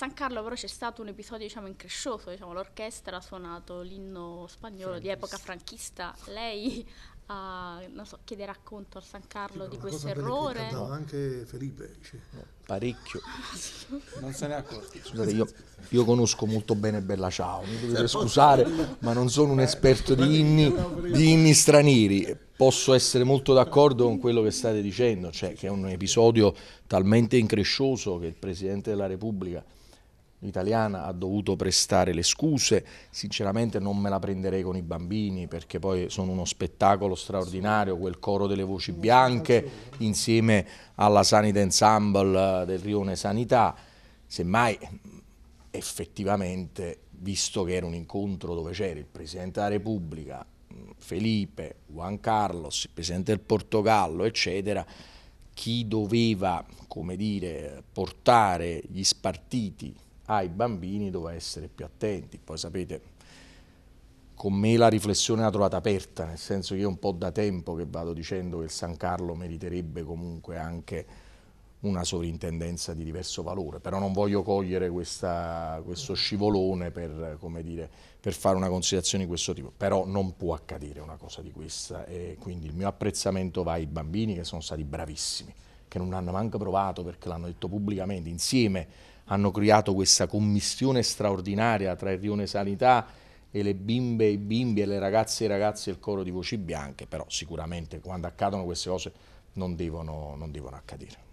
San Carlo però c'è stato un episodio diciamo increscioso, diciamo, l'orchestra ha suonato l'inno spagnolo franchista. di epoca franchista, lei uh, so, chiederà conto a San Carlo sì, di questo errore. Anche Felipe dice. No, parecchio. Ah, non se ne è accorto. Scusate, io, io, conosco molto bene Bella Ciao, mi dovete certo. scusare, ma non sono un eh, esperto di inni, di inni stranieri posso essere molto d'accordo con quello che state dicendo, cioè che è un episodio talmente increscioso che il Presidente della Repubblica l'italiana ha dovuto prestare le scuse, sinceramente non me la prenderei con i bambini perché poi sono uno spettacolo straordinario, quel coro delle voci bianche insieme alla Sanita Ensemble del Rione Sanità, semmai effettivamente visto che era un incontro dove c'era il Presidente della Repubblica, Felipe, Juan Carlos, il Presidente del Portogallo, eccetera, chi doveva, come dire, portare gli spartiti ai bambini doveva essere più attenti. Poi sapete, con me la riflessione l'ha trovata aperta, nel senso che io un po' da tempo che vado dicendo che il San Carlo meriterebbe comunque anche una sovrintendenza di diverso valore, però non voglio cogliere questa, questo scivolone per, dire, per, fare una considerazione di questo tipo, però non può accadere una cosa di questa e quindi il mio apprezzamento va ai bambini che sono stati bravissimi, che non hanno neanche provato perché l'hanno detto pubblicamente insieme hanno creato questa commissione straordinaria tra il Rione Sanità e le bimbe e i bimbi e le ragazze e i ragazzi del coro di Voci Bianche, però sicuramente quando accadono queste cose non devono, non devono accadere.